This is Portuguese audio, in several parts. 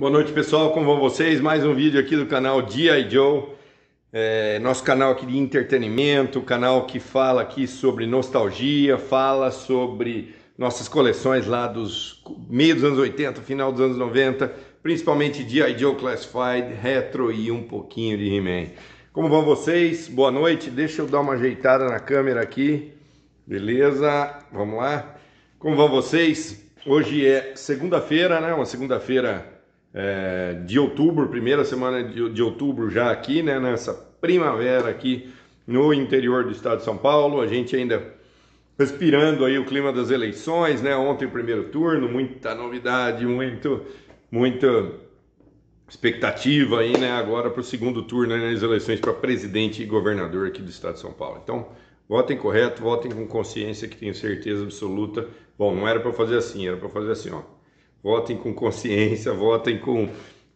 Boa noite pessoal, como vão vocês? Mais um vídeo aqui do canal G.I. Joe, é, nosso canal aqui de entretenimento, canal que fala aqui sobre nostalgia, fala sobre nossas coleções lá dos meio dos anos 80, final dos anos 90, principalmente G.I. Joe Classified, Retro e um pouquinho de He-Man. Como vão vocês? Boa noite, deixa eu dar uma ajeitada na câmera aqui, beleza? Vamos lá? Como vão vocês? Hoje é segunda-feira, né? Uma segunda-feira é, de outubro, primeira semana de, de outubro já aqui, né, nessa primavera aqui no interior do estado de São Paulo. A gente ainda respirando aí o clima das eleições, né? Ontem primeiro turno, muita novidade, muito, muita expectativa aí, né? Agora para o segundo turno né, nas eleições para presidente e governador aqui do estado de São Paulo. Então, votem correto, votem com consciência que tenho certeza absoluta. Bom, não era para fazer assim, era para fazer assim, ó votem com consciência, votem com,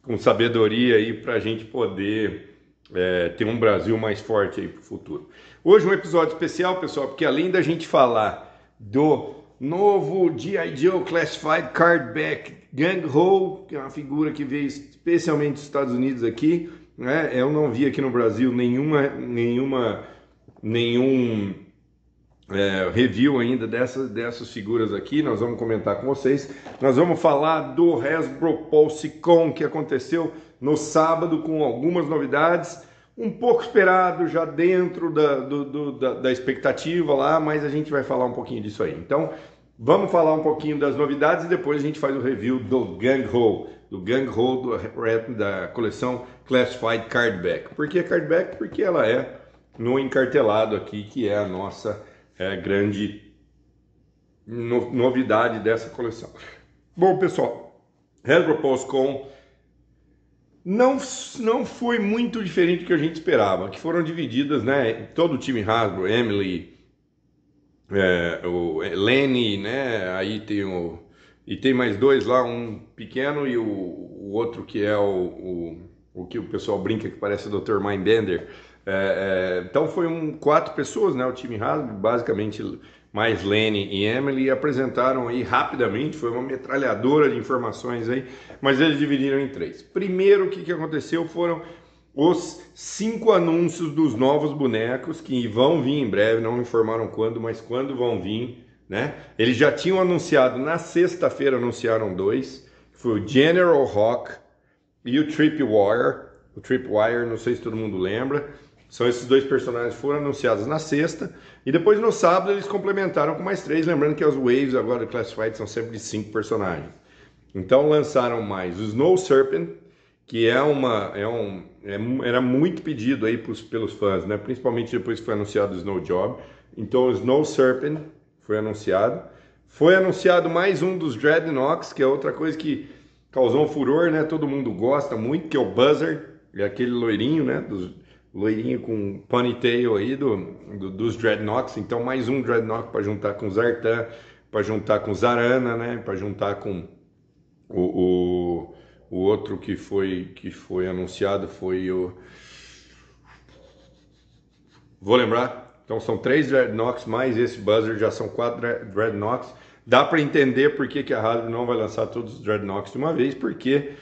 com sabedoria aí para a gente poder é, ter um Brasil mais forte aí para o futuro. Hoje um episódio especial, pessoal, porque além da gente falar do novo G.I. Joe Classified Cardback Gang Ho, que é uma figura que veio especialmente dos Estados Unidos aqui, né? Eu não vi aqui no Brasil nenhuma, nenhuma, nenhum é, review ainda dessas, dessas figuras aqui, nós vamos comentar com vocês. Nós vamos falar do Hasbro Pulse Con que aconteceu no sábado com algumas novidades, um pouco esperado já dentro da, do, do, da, da expectativa lá, mas a gente vai falar um pouquinho disso aí. Então, vamos falar um pouquinho das novidades e depois a gente faz o review do Gang do Gang do, da coleção Classified Cardback. Por que Cardback? Porque ela é no encartelado aqui, que é a nossa é, grande no, novidade dessa coleção. Bom, pessoal, Hasbro Pulse Com não, não foi muito diferente do que a gente esperava, que foram divididas, né? Todo o time Hasbro, Emily, é, o é, Lenny, né? Aí tem o. E tem mais dois lá, um pequeno e o, o outro que é o, o, o que o pessoal brinca que parece o Dr. Mindbender. Bender é, é, então foi um quatro pessoas, né? O time Hasbro, basicamente mais Lenny e Emily, apresentaram aí rapidamente, foi uma metralhadora de informações aí, mas eles dividiram em três. Primeiro, o que, que aconteceu foram os cinco anúncios dos novos bonecos que vão vir em breve, não informaram quando, mas quando vão vir, né? Eles já tinham anunciado na sexta-feira, anunciaram dois, foi o General Rock e o Tripwire. O Tripwire, não sei se todo mundo lembra, são esses dois personagens foram anunciados na sexta. E depois no sábado eles complementaram com mais três. Lembrando que as Waves agora do Classified são sempre de cinco personagens. Então lançaram mais o Snow Serpent, que é uma, é um, é, era muito pedido aí pros, pelos fãs, né? principalmente depois que foi anunciado o Snow Job. Então o Snow Serpent foi anunciado. Foi anunciado mais um dos Dreadnoughts, que é outra coisa que causou um furor, né? Todo mundo gosta muito, que é o Buzzer, é aquele loirinho, né? Dos, loirinho com ponytail aí do, do dos Dreadnoughts. Então, mais um Dreadnought para juntar com o Zartan, para juntar com o Zarana, né? Para juntar com o, o, o, outro que foi, que foi anunciado foi o. Vou lembrar. Então, são três Dreadnoughts mais esse Buzzer, já são quatro Dreadnoughts. Dá para entender por que, que a Hasbro não vai lançar todos os Dreadnoughts de uma vez, porque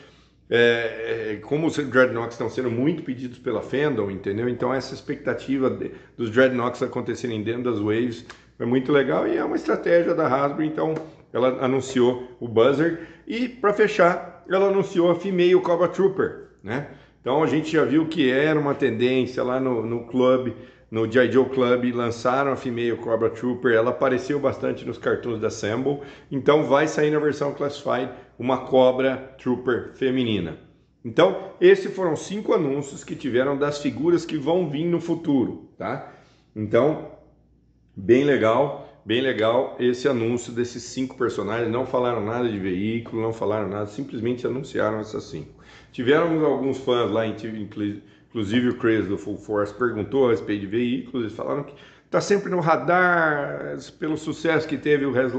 é, é, como os Dreadnoughts estão sendo muito pedidos pela Fandom, entendeu? Então essa expectativa de, dos Dreadnoughts acontecerem dentro das Waves é muito legal e é uma estratégia da Hasbro, então ela anunciou o Buzzer e para fechar, ela anunciou a Female Cobra Trooper, né? Então a gente já viu que era uma tendência lá no, no clube no G.I. Joe Club, lançaram a Female Cobra Trooper, ela apareceu bastante nos cartões da Assemble, então vai sair na versão Classified uma Cobra Trooper feminina. Então, esses foram cinco anúncios que tiveram das figuras que vão vir no futuro, tá? Então, bem legal, bem legal esse anúncio desses cinco personagens. Não falaram nada de veículo, não falaram nada, simplesmente anunciaram essas cinco. Tiveram alguns fãs lá, inclusive Inclusive o Crazy do Full Force perguntou a respeito de veículos, eles falaram que está sempre no radar pelo sucesso que teve o Res,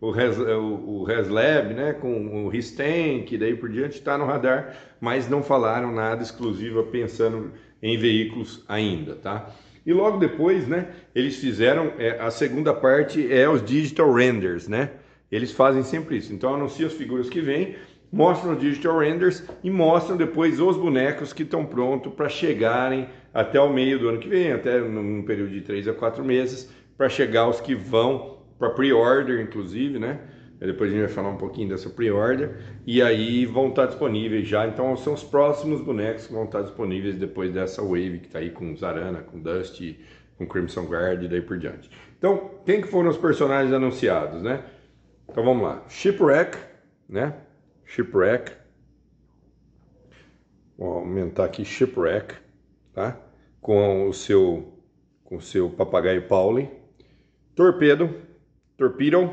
o Res, o, o Lab, né, com o Ristank, daí por diante está no radar, mas não falaram nada exclusivo pensando em veículos ainda, tá? E logo depois, né, eles fizeram é, a segunda parte é os digital renders, né? Eles fazem sempre isso. Então anuncia as figuras que vêm mostram o digital renders e mostram depois os bonecos que estão prontos para chegarem até o meio do ano que vem, até num período de 3 a 4 meses, para chegar os que vão para pre-order, inclusive, né? Depois a gente vai falar um pouquinho dessa pre-order. E aí vão estar tá disponíveis já. Então são os próximos bonecos que vão estar tá disponíveis depois dessa wave que está aí com Zarana, com Dust, com Crimson Guard e daí por diante. Então, quem que foram os personagens anunciados, né? Então vamos lá. Shipwreck, né? shipwreck. Vou aumentar aqui shipwreck, tá? Com o seu com o seu papagaio Pauli. Torpedo, torpedo.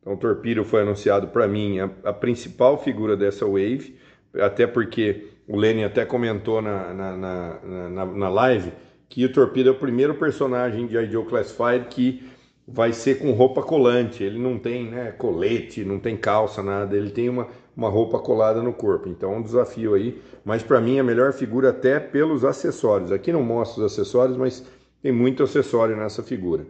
Então, torpedo foi anunciado para mim a, a, principal figura dessa wave, até porque o Lenny até comentou na, na, na, na, na live que o torpedo é o primeiro personagem de Ideal Classified que vai ser com roupa colante. Ele não tem né, colete, não tem calça, nada. Ele tem uma, uma roupa colada no corpo. Então, é um desafio aí. Mas para mim, a melhor figura até pelos acessórios. Aqui não mostro os acessórios, mas tem muito acessório nessa figura.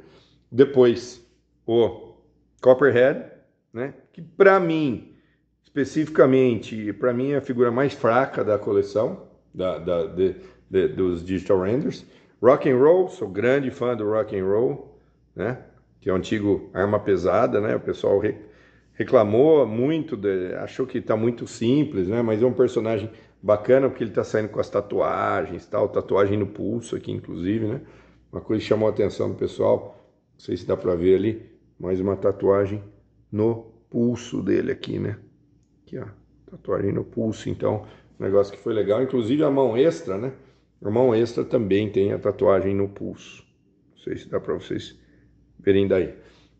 Depois, o Copperhead, né? Que para mim, especificamente, para mim é a figura mais fraca da coleção da, da de, de, dos Digital Renders. Rock and Roll, sou grande fã do Rock and Roll, né? Que é um antigo arma pesada, né? O pessoal reclamou muito, de, achou que está muito simples, né? Mas é um personagem bacana porque ele está saindo com as tatuagens, tal, tatuagem no pulso aqui, inclusive, né? Uma coisa que chamou a atenção do pessoal, não sei se dá para ver ali, mais uma tatuagem no pulso dele aqui, né? Aqui, ó, tatuagem no pulso, então, um negócio que foi legal. Inclusive a mão extra, né? A mão extra também tem a tatuagem no pulso. Não sei se dá para vocês verem daí.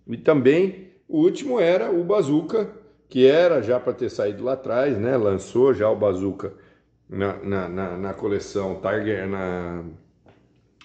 E também o último era o Bazuca, que era já para ter saído lá atrás, né? Lançou já o Bazuca na, na, na, na coleção Tiger, na,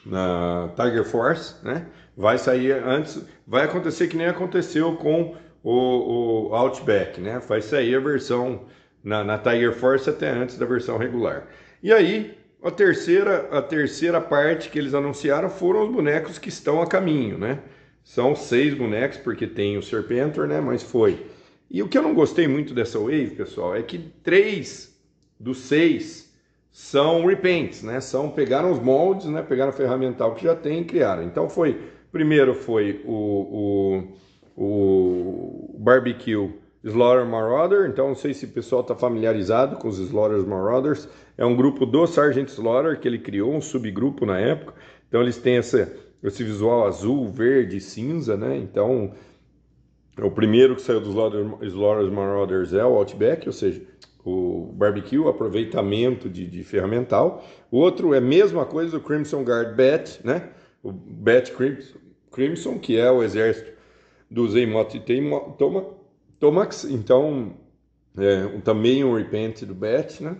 na Tiger Force, né? Vai sair antes, vai acontecer que nem aconteceu com o, o Outback, né? Vai sair a versão na, na, Tiger Force até antes da versão regular. E aí, a terceira, a terceira parte que eles anunciaram foram os bonecos que estão a caminho, né? São seis bonecos, porque tem o Serpentor, né? Mas foi. E o que eu não gostei muito dessa wave, pessoal, é que três dos seis são repaints, né? São, pegaram os moldes, né? Pegaram a ferramental que já tem e criaram. Então foi, primeiro foi o, o, o Barbecue Slaughter Marauder, então não sei se o pessoal está familiarizado com os Slaughter Marauders, é um grupo do Sargent Slaughter que ele criou, um subgrupo na época, então eles têm essa, esse visual azul, verde, cinza, né? Então, é o primeiro que saiu dos Slaughter Marauders é o Outback, ou seja, o barbecue, aproveitamento de, de ferramental. O outro é a mesma coisa, o Crimson Guard Bat, né? O Bat Crimson, Crimson que é o exército do Zeymot e Toma, Tomax. Então, é, também um repaint do Bat, né?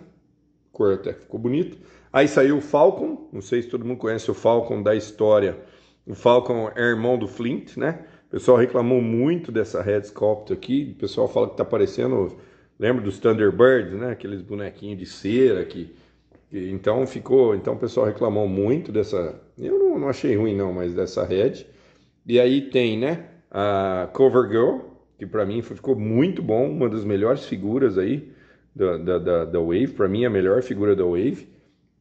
cor até ficou bonito. Aí saiu o Falcon, não sei se todo mundo conhece o Falcon da história o Falcon é irmão do Flint, né? O pessoal reclamou muito dessa Red Scorpion aqui. O pessoal fala que tá parecendo. Lembra dos Thunderbirds, né? Aqueles bonequinhos de cera aqui. Então ficou. Então o pessoal reclamou muito dessa. Eu não, não achei ruim, não, mas dessa Red. E aí tem, né? A Cover Girl, que para mim ficou muito bom. Uma das melhores figuras aí da, da, da, da Wave. Para mim, a melhor figura da Wave.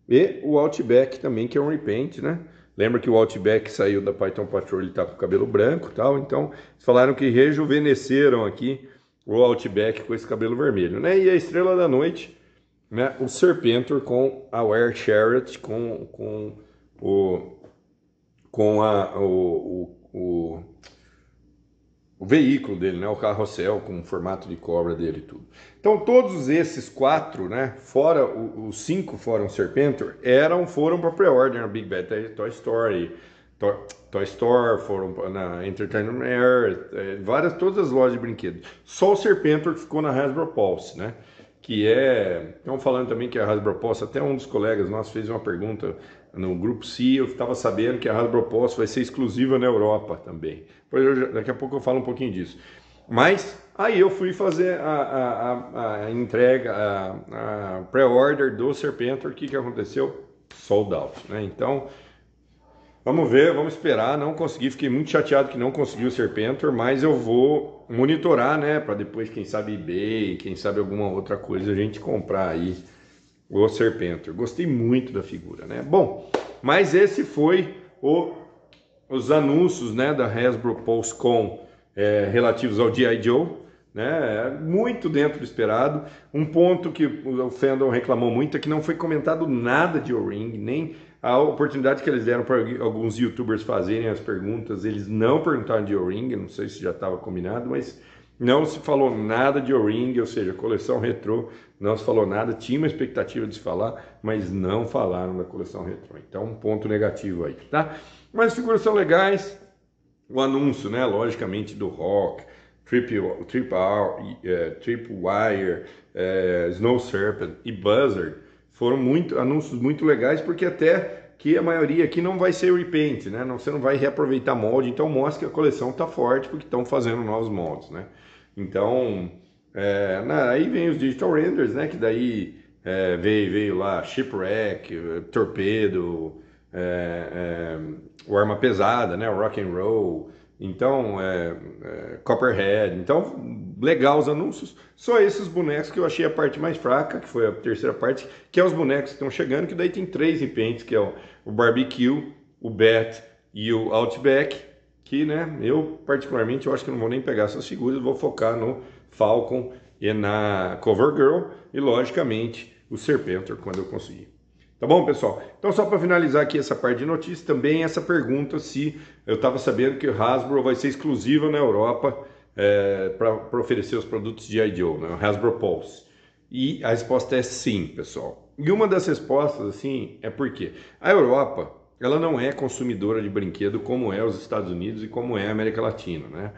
E o Outback também, que é um repaint, né? Lembra que o Outback saiu da Python Patrol, ele tá com cabelo branco tal, então falaram que rejuvenesceram aqui o Outback com esse cabelo vermelho, né? E a estrela da noite, né? O Serpentor com a Wear Chariot, com, com o com a, o, o, o o veículo dele, né, o carrossel com o formato de cobra dele e tudo. Então todos esses quatro, né, fora o, os cinco foram Serpentor, eram foram para pre-order Big Bad Toy Story, Toy, Toy Store, foram na Entertainment Earth, é, várias todas as lojas de brinquedos. Só o Serpentor que ficou na Hasbro Pulse, né? Que é, estão falando também que a Hasbro Pulse, até um dos colegas nossos fez uma pergunta no grupo C, eu estava sabendo que a Hasbro Post vai ser exclusiva na Europa também. Eu, daqui a pouco eu falo um pouquinho disso. Mas aí eu fui fazer a, a, a entrega, a, a pré-order do Serpentor. O que, que aconteceu? Sold out. Né? Então, vamos ver, vamos esperar. Não consegui, fiquei muito chateado que não consegui o Serpentor, mas eu vou monitorar, né? Para depois, quem sabe eBay, quem sabe alguma outra coisa, a gente comprar aí o Serpentor. Gostei muito da figura, né? Bom, mas esse foi o, os anúncios né, da Hasbro PulseCon é, relativos ao G.I. Joe, né? Muito dentro do esperado. Um ponto que o Fandom reclamou muito é que não foi comentado nada de O-Ring, nem a oportunidade que eles deram para alguns youtubers fazerem as perguntas, eles não perguntaram de O-Ring, não sei se já estava combinado, mas não se falou nada de O-Ring, ou seja, coleção retrô, não se falou nada, tinha uma expectativa de se falar, mas não falaram da coleção retrô. Então, um ponto negativo aí, tá? Mas as figuras são legais, o anúncio, né, logicamente, do rock, Triple, Trip, uh, é, é, Snow Serpent e Buzzard foram muito, anúncios muito legais, porque até que a maioria aqui não vai ser repaint, né? Não, você não vai reaproveitar molde, então mostra que a coleção está forte porque estão fazendo novos moldes, né? Então, é, na, aí vem os digital renders, né? Que daí é, veio, veio lá Shipwreck, Torpedo, é, é o Arma Pesada, né? O Rock and Roll, então é, é, Copperhead. Então, legal os anúncios. Só esses bonecos que eu achei a parte mais fraca, que foi a terceira parte, que é os bonecos que estão chegando, que daí tem três repentes, que é o, o Barbecue, o bat e o Outback que, né, eu particularmente eu acho que não vou nem pegar essas figuras, vou focar no Falcon e na Covergirl e logicamente o Serpentor quando eu conseguir. Tá bom, pessoal? Então, só para finalizar aqui essa parte de notícias, também essa pergunta se eu estava sabendo que o Hasbro vai ser exclusiva na Europa é, para oferecer os produtos de IDO, né? o Hasbro Pulse. E a resposta é sim, pessoal. E uma das respostas, assim, é porque a Europa ela não é consumidora de brinquedo como é os Estados Unidos e como é a América Latina, né?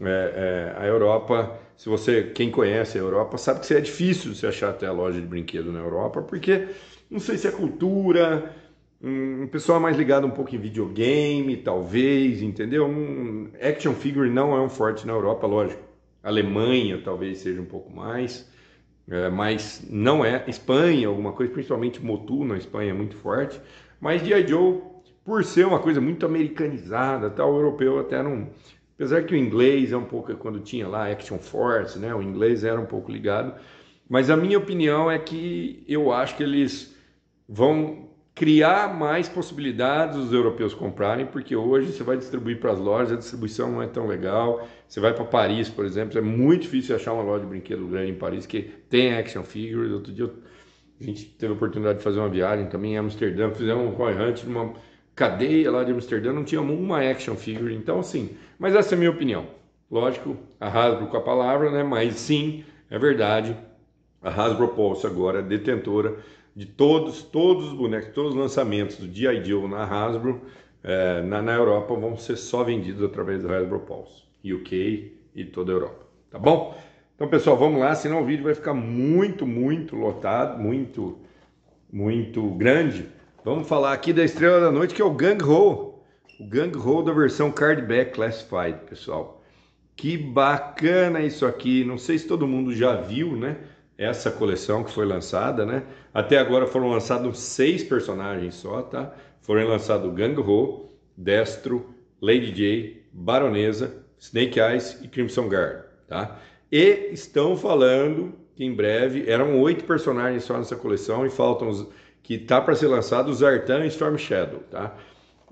É, é, a Europa, se você quem conhece a Europa sabe que é difícil você achar até a loja de brinquedo na Europa, porque não sei se é cultura, um pessoal mais ligado um pouco em videogame, talvez, entendeu? Um, action figure não é um forte na Europa, lógico. Alemanha talvez seja um pouco mais, é, mas não é. Espanha, alguma coisa, principalmente Motu na Espanha é muito forte, mas G.I. Joe, por ser uma coisa muito americanizada, tal, tá, o europeu até não. Apesar que o inglês é um pouco, quando tinha lá Action Force, né, o inglês era um pouco ligado. Mas a minha opinião é que eu acho que eles vão criar mais possibilidades os europeus comprarem, porque hoje você vai distribuir para as lojas, a distribuição não é tão legal. Você vai para Paris, por exemplo, é muito difícil achar uma loja de brinquedo grande em Paris que tem action figures. Outro dia eu a gente teve a oportunidade de fazer uma viagem também em Amsterdã, fizemos um Roy Hunt numa cadeia lá de Amsterdã, não tinha uma action figure, então assim, mas essa é a minha opinião. Lógico, a Hasbro com a palavra, né? Mas sim, é verdade. A Hasbro Pulse agora é detentora de todos, todos os bonecos, todos os lançamentos do G.I. Joe na Hasbro, é, na, na Europa, vão ser só vendidos através da Hasbro Pulse, UK e toda a Europa. Tá bom? Então, pessoal, vamos lá, senão o vídeo vai ficar muito, muito lotado, muito, muito grande. Vamos falar aqui da estrela da noite, que é o Gang Ho. O Gang Ho da versão Cardback Classified, pessoal. Que bacana isso aqui. Não sei se todo mundo já viu, né? Essa coleção que foi lançada, né? Até agora foram lançados seis personagens só, tá? Foram lançados Gang Ho, Destro, Lady J, Baronesa, Snake Eyes e Crimson Guard, tá? E estão falando que em breve eram oito personagens só nessa coleção e faltam os que tá para ser lançado o Zartan e Storm Shadow, tá?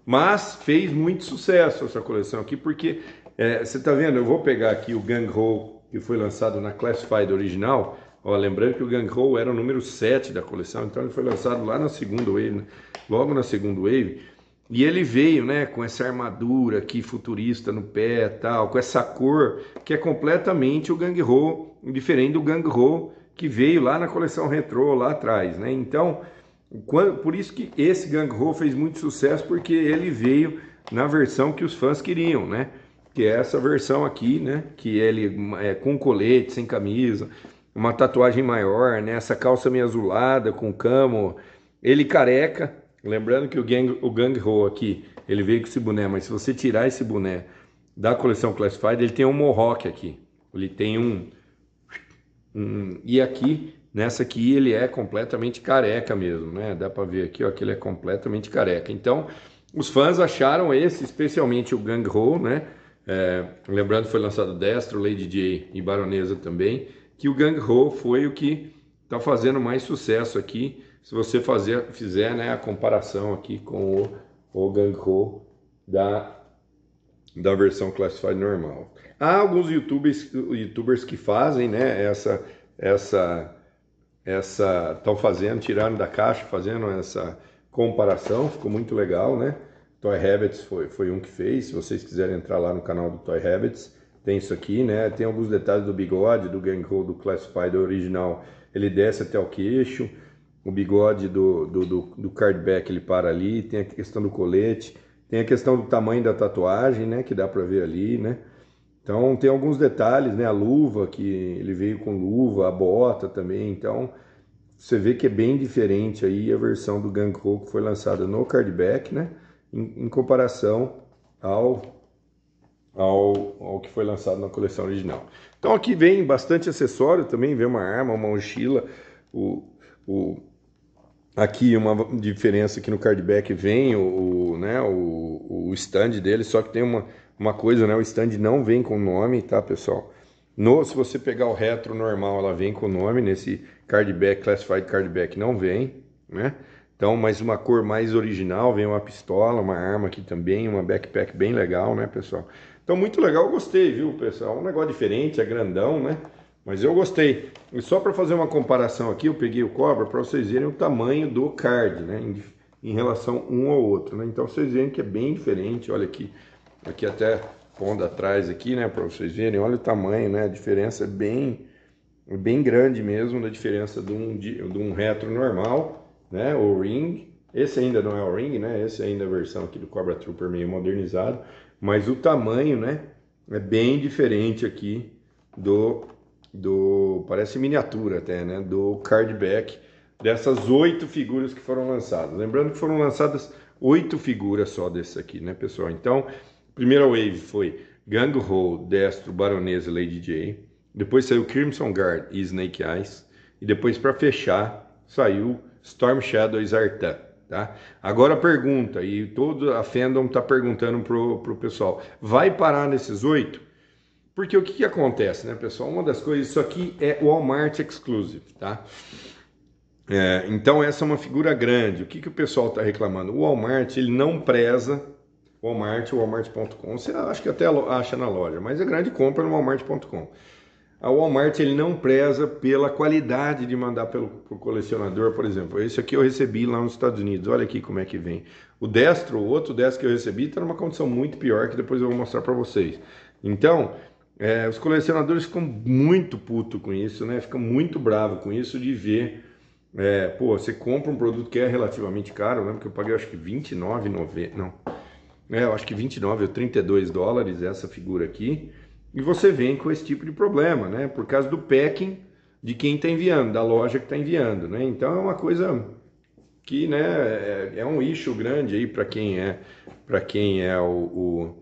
Mas fez muito sucesso essa coleção aqui porque é, você tá vendo, eu vou pegar aqui o Gang Ho que foi lançado na Classified original. Ó, lembrando que o Gang Ho era o número 7 da coleção, então ele foi lançado lá na segunda wave, né? logo na segunda wave. E ele veio, né, com essa armadura aqui futurista no pé, tal, com essa cor que é completamente o Gang Ho, diferente do Gang Ho que veio lá na coleção retrô lá atrás, né? Então, por isso que esse Gang Ho fez muito sucesso porque ele veio na versão que os fãs queriam, né? Que é essa versão aqui, né? Que ele é com colete, sem camisa, uma tatuagem maior, né? Essa calça meio azulada com camo, ele careca, Lembrando que o Gang, o Gang Ho aqui, ele veio com esse boné, mas se você tirar esse boné da coleção Classified, ele tem um Mohawk aqui. Ele tem um, um e aqui nessa aqui ele é completamente careca mesmo, né? Dá para ver aqui, ó, que ele é completamente careca. Então, os fãs acharam esse, especialmente o Gang Ho, né? É, lembrando que foi lançado Destro, Lady J e Baronesa também, que o Gang Ho foi o que está fazendo mais sucesso aqui se você fazer, fizer né, a comparação aqui com o, o Gangho da, da versão Classified normal. Há alguns YouTubers, youtubers que fazem né, essa. essa essa estão fazendo, tiraram da caixa, fazendo essa comparação, ficou muito legal, né? Toy Habits foi, foi um que fez. Se vocês quiserem entrar lá no canal do Toy Habits, tem isso aqui, né? Tem alguns detalhes do bigode, do Gangho, do Classified original. Ele desce até o queixo, o bigode do, do, do, do cardback ele para ali, tem a questão do colete, tem a questão do tamanho da tatuagem, né? Que dá para ver ali, né? Então tem alguns detalhes, né? A luva que ele veio com luva, a bota também. Então você vê que é bem diferente aí a versão do Gang Ho que foi lançada no cardback, né? Em, em comparação ao, ao ao que foi lançado na coleção original. Então aqui vem bastante acessório também, vem uma arma, uma mochila, o, o Aqui uma diferença que no cardback vem o, o né, o, o stand dele, só que tem uma, uma coisa, né? O stand não vem com nome, tá, pessoal? No, se você pegar o retro normal, ela vem com o nome. Nesse cardback, classified cardback, não vem, né? Então, mais uma cor mais original, vem uma pistola, uma arma aqui também, uma backpack bem legal, né, pessoal? Então, muito legal, gostei, viu, pessoal? É um negócio diferente, é grandão, né? Mas eu gostei. E só para fazer uma comparação aqui, eu peguei o Cobra para vocês verem o tamanho do card, né? Em, em, relação um ao outro, né? Então vocês veem que é bem diferente. Olha aqui, aqui até pondo atrás aqui, né? Para vocês verem, olha o tamanho, né? A diferença é bem, é bem grande mesmo da diferença de um, de, de um retro normal, né? O ring. Esse ainda não é o ring, né? Esse é ainda é a versão aqui do Cobra Trooper meio modernizado. Mas o tamanho, né? É bem diferente aqui do do parece miniatura até, né, do cardback dessas oito figuras que foram lançadas. Lembrando que foram lançadas oito figuras só desse aqui, né, pessoal? Então, primeira wave foi Gang Ho, Destro, Baronesa, Lady J. Depois saiu Crimson Guard e Snake Eyes. E depois, para fechar, saiu Storm Shadow e Zartan. Tá? Agora pergunta, e todo a fandom tá perguntando pro, pro pessoal: vai parar nesses oito? Porque o que, que acontece, né, pessoal? Uma das coisas, isso aqui é Walmart Exclusive, tá? É, então essa é uma figura grande. O que, que o pessoal está reclamando? O Walmart ele não preza Walmart, Walmart.com. Você acha que até acha na loja, mas é grande compra no Walmart.com. A Walmart ele não preza pela qualidade de mandar pelo colecionador, por exemplo. Esse aqui eu recebi lá nos Estados Unidos. Olha aqui como é que vem. O destro, o outro destro que eu recebi, está numa condição muito pior que depois eu vou mostrar para vocês. Então é, os colecionadores ficam muito puto com isso, né? Ficam muito bravo com isso de ver. É, pô, você compra um produto que é relativamente caro. Eu lembro que eu paguei acho que 29,90. Não. É, eu acho que 29 ou 32 dólares essa figura aqui. E você vem com esse tipo de problema, né? Por causa do packing de quem está enviando, da loja que está enviando, né? Então é uma coisa que, né, é, é um issue grande aí para quem é, para quem é o, o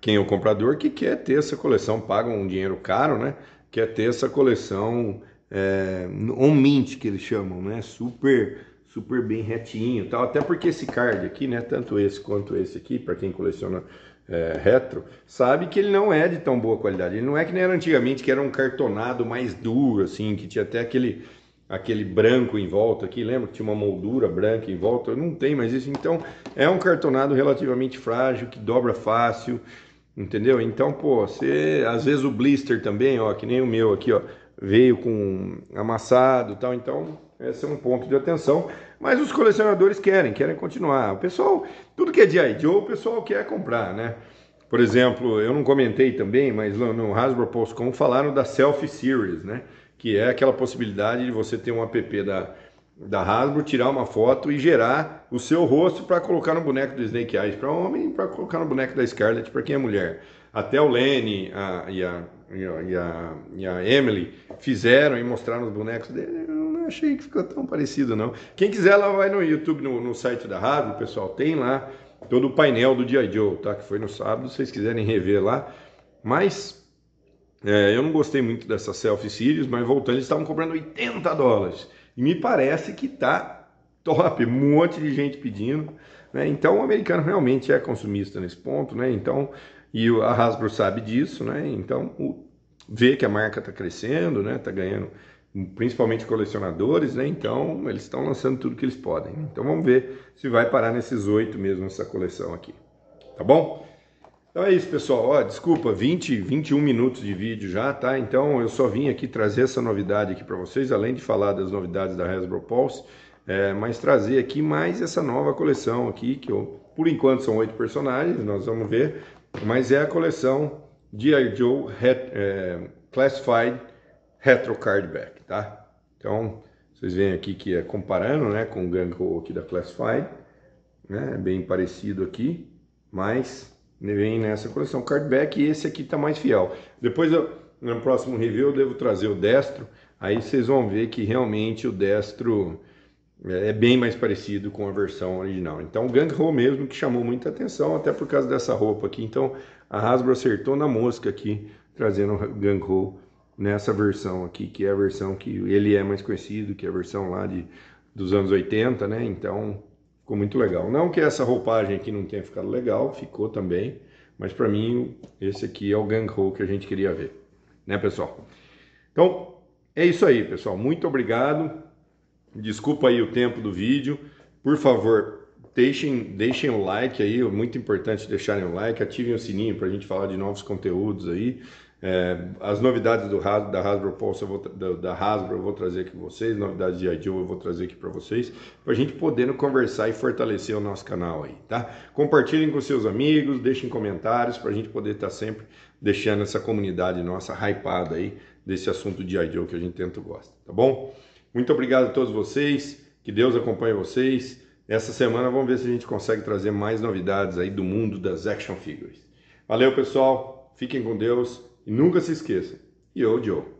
quem é o comprador que quer ter essa coleção, paga um dinheiro caro, né? Quer ter essa coleção é, on mint que eles chamam, né? Super, super bem retinho, tal. Até porque esse card aqui, né? Tanto esse quanto esse aqui, para quem coleciona é, retro, sabe que ele não é de tão boa qualidade. Ele não é que nem era antigamente, que era um cartonado mais duro, assim, que tinha até aquele aquele branco em volta aqui, lembra que tinha uma moldura branca em volta? Não tem mais isso, então é um cartonado relativamente frágil, que dobra fácil, Entendeu? Então, pô, você às vezes o blister também, ó, que nem o meu aqui, ó, veio com amassado, tal, então esse é um ponto de atenção, mas os colecionadores querem, querem continuar. O pessoal, tudo que é de Joe, o pessoal quer comprar, né? Por exemplo, eu não comentei também, mas no Hasbro Postcom falaram da Selfie Series, né? Que é aquela possibilidade de você ter um app da da Hasbro, tirar uma foto e gerar o seu rosto para colocar no boneco do Snake Eyes para homem e para colocar no boneco da Scarlett para quem é mulher. Até o Lenny a, e, a, e, a, e a Emily fizeram e mostraram os bonecos dele. Eu não achei que ficou tão parecido, não. Quem quiser, lá vai no YouTube, no, no site da Hasbro, pessoal, tem lá todo o painel do Dia Joe, tá? Que foi no sábado, se vocês quiserem rever lá. Mas é, eu não gostei muito dessa selfie series, mas voltando, eles estavam cobrando 80 dólares. E me parece que está top, um monte de gente pedindo. Né? Então o americano realmente é consumista nesse ponto, né? Então, e a Hasbro sabe disso, né? Então o, vê que a marca está crescendo, né? Está ganhando principalmente colecionadores, né? Então eles estão lançando tudo que eles podem. Então vamos ver se vai parar nesses oito mesmo essa coleção aqui, tá bom? Então é isso, pessoal. Ó, desculpa, 20, 21 minutos de vídeo já, tá? Então eu só vim aqui trazer essa novidade aqui para vocês, além de falar das novidades da Hasbro Pulse, é, mas trazer aqui mais essa nova coleção aqui, que eu, por enquanto são oito personagens, nós vamos ver, mas é a coleção G.I. Joe Ret é, Classified Retro Cardback, tá? Então, vocês veem aqui que é comparando, né, com o Ganko aqui da Classified, né, bem parecido aqui, mas Vem nessa coleção cardback e esse aqui tá mais fiel. Depois, eu, no próximo review, eu devo trazer o destro. Aí vocês vão ver que realmente o destro é, é bem mais parecido com a versão original. Então, o Gang Ho mesmo que chamou muita atenção, até por causa dessa roupa aqui. Então, a Hasbro acertou na mosca aqui, trazendo o Gang Ho nessa versão aqui, que é a versão que ele é mais conhecido, que é a versão lá de, dos anos 80, né? Então, Ficou muito legal. Não que essa roupagem aqui não tenha ficado legal, ficou também. Mas para mim, esse aqui é o Gang-Ho que a gente queria ver. Né, pessoal? Então, é isso aí, pessoal. Muito obrigado. Desculpa aí o tempo do vídeo. Por favor, deixem, deixem o like aí. É muito importante deixarem o like. Ativem o sininho para a gente falar de novos conteúdos aí. É, as novidades do da Hasbro Pulse, vou, da, da, Hasbro eu vou trazer aqui para vocês, novidades de IDO eu vou trazer aqui para vocês, para a gente podendo conversar e fortalecer o nosso canal aí, tá? Compartilhem com seus amigos, deixem comentários para a gente poder estar tá sempre deixando essa comunidade nossa hypada aí desse assunto de IDO que a gente tanto gosta, tá bom? Muito obrigado a todos vocês, que Deus acompanhe vocês. Essa semana vamos ver se a gente consegue trazer mais novidades aí do mundo das action figures. Valeu, pessoal. Fiquem com Deus. E nunca se esqueça. Yo, Joe.